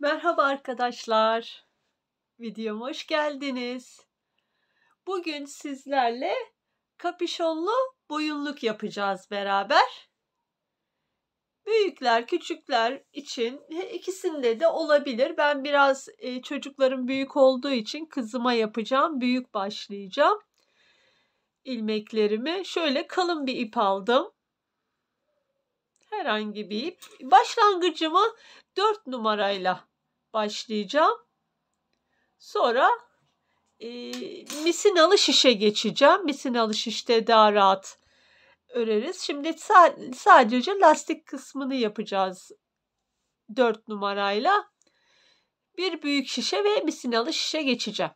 Merhaba arkadaşlar. Videoma hoş geldiniz. Bugün sizlerle kapüşonlu boyunluk yapacağız beraber. Büyükler, küçükler için ikisinde de olabilir. Ben biraz e, çocukların büyük olduğu için kızıma yapacağım. Büyük başlayacağım. İlmeklerimi şöyle kalın bir ip aldım herhangi bir ip. Başlangıcımı 4 numarayla başlayacağım. Sonra e, misinalı şişe geçeceğim. Misinalı şişte daha rahat öreriz. Şimdi sadece lastik kısmını yapacağız 4 numarayla. Bir büyük şişe ve misinalı şişe geçeceğim.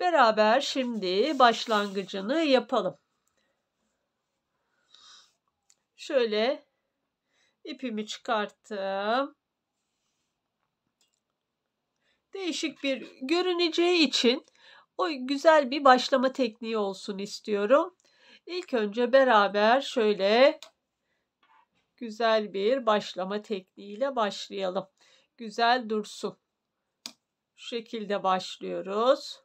Beraber şimdi başlangıcını yapalım. Şöyle ipimi çıkarttım değişik bir görüneceği için o güzel bir başlama tekniği olsun istiyorum. İlk önce beraber şöyle güzel bir başlama tekniğiyle başlayalım. Güzel dursun. Şu şekilde başlıyoruz.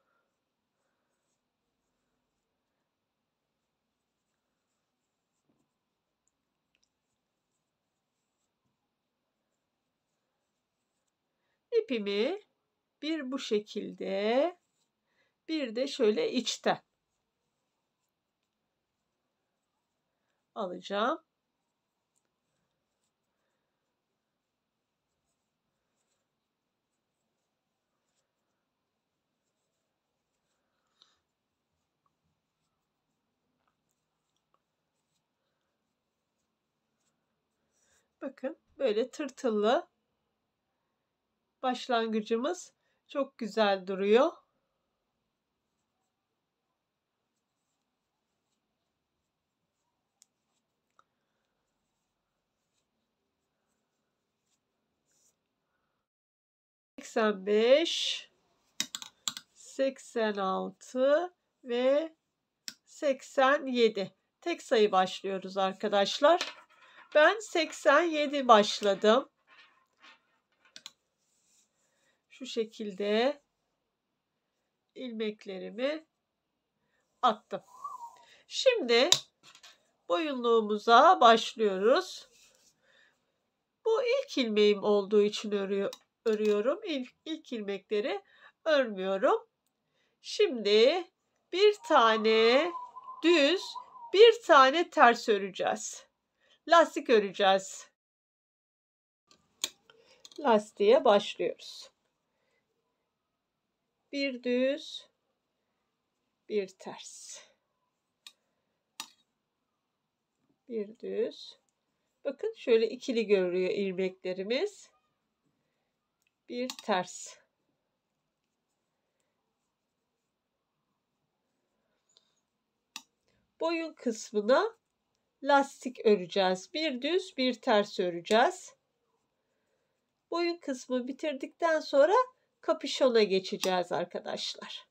İpimi bir bu şekilde. Bir de şöyle içten. Alacağım. Bakın böyle tırtıllı başlangıcımız çok güzel duruyor. Seksen beş, seksen altı ve seksen yedi. Tek sayı başlıyoruz arkadaşlar. Ben 87 başladım şu şekilde ilmeklerimi attım. Şimdi boyunluğumuza başlıyoruz. Bu ilk ilmeğim olduğu için örüyor, örüyorum. İlk, ilk ilmekleri örmüyorum. Şimdi bir tane düz, bir tane ters öreceğiz. Lastik öreceğiz. Lastiğe başlıyoruz bir düz bir ters bir düz bakın şöyle ikili görünüyor ilmeklerimiz bir ters boyun kısmına lastik öreceğiz bir düz bir ters öreceğiz boyun kısmı bitirdikten sonra kapüşona geçeceğiz arkadaşlar.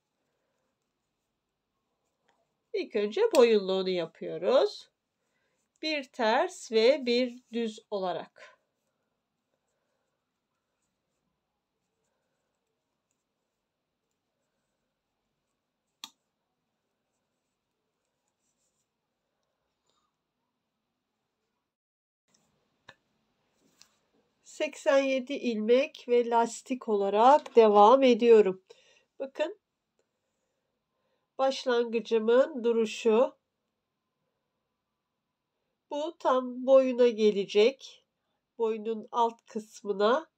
İlk önce boyunluğunu yapıyoruz. Bir ters ve bir düz olarak. 87 ilmek ve lastik olarak devam ediyorum. Bakın başlangıcımın duruşu bu tam boyuna gelecek. boyunun alt kısmına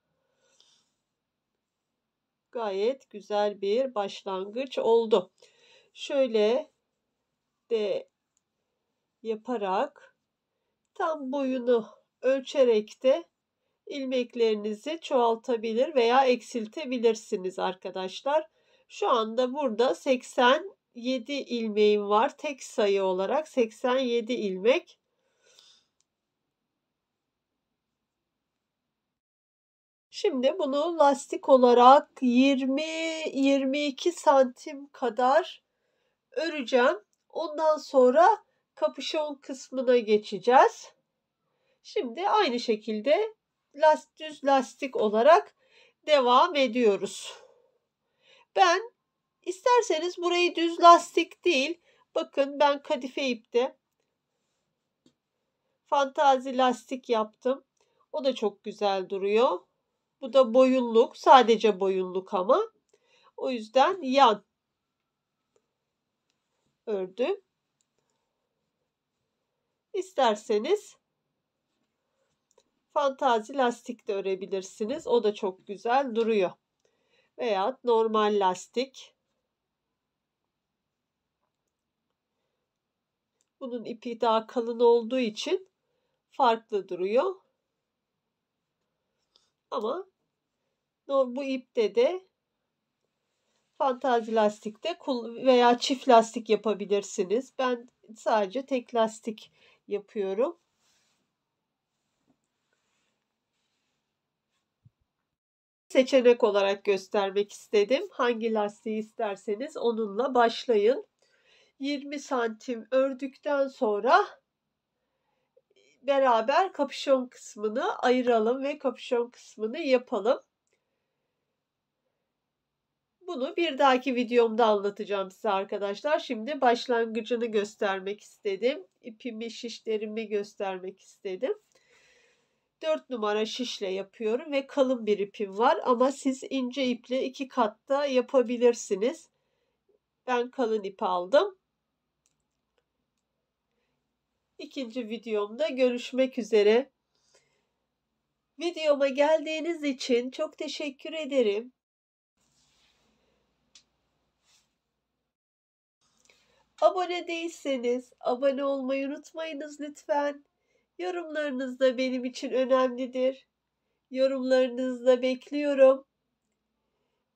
gayet güzel bir başlangıç oldu. Şöyle de yaparak tam boyunu ölçerek de ilmeklerinizi çoğaltabilir veya eksiltebilirsiniz arkadaşlar. Şu anda burada 87 ilmeğim var. Tek sayı olarak 87 ilmek. Şimdi bunu lastik olarak 20-22 santim kadar öreceğim. Ondan sonra kapüşon kısmına geçeceğiz. Şimdi aynı şekilde last, düz lastik olarak devam ediyoruz. Ben isterseniz burayı düz lastik değil. Bakın ben kadife ipte fantazi lastik yaptım. O da çok güzel duruyor. Bu da boyunluk. Sadece boyunluk ama. O yüzden yan ördüm. İsterseniz fantazi lastik de örebilirsiniz. O da çok güzel duruyor. Veya normal lastik. Bunun ipi daha kalın olduğu için farklı duruyor. Ama bu ipte de fantazi lastikte veya çift lastik yapabilirsiniz. Ben sadece tek lastik yapıyorum. seçenek olarak göstermek istedim. Hangi lastiği isterseniz onunla başlayın. 20 santim ördükten sonra beraber kapüşon kısmını ayıralım ve kapüşon kısmını yapalım. Bunu bir dahaki videomda anlatacağım size arkadaşlar. Şimdi başlangıcını göstermek istedim. İpimi, şişlerimi göstermek istedim. 4 numara şişle yapıyorum ve kalın bir ipim var ama siz ince iple iki katta yapabilirsiniz. Ben kalın ip aldım. İkinci videomda görüşmek üzere. Videoma geldiğiniz için çok teşekkür ederim. Abone değilseniz abone olmayı unutmayınız lütfen. Yorumlarınız da benim için önemlidir. Yorumlarınızı da bekliyorum.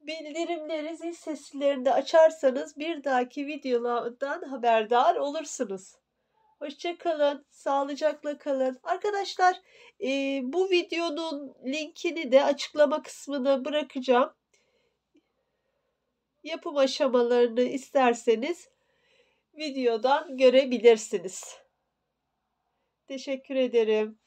Bildirimleri zil seslerini de açarsanız bir dahaki videolardan haberdar olursunuz. Hoşçakalın, sağlıcakla kalın. Arkadaşlar e, bu videonun linkini de açıklama kısmına bırakacağım. Yapım aşamalarını isterseniz videodan görebilirsiniz teşekkür ederim.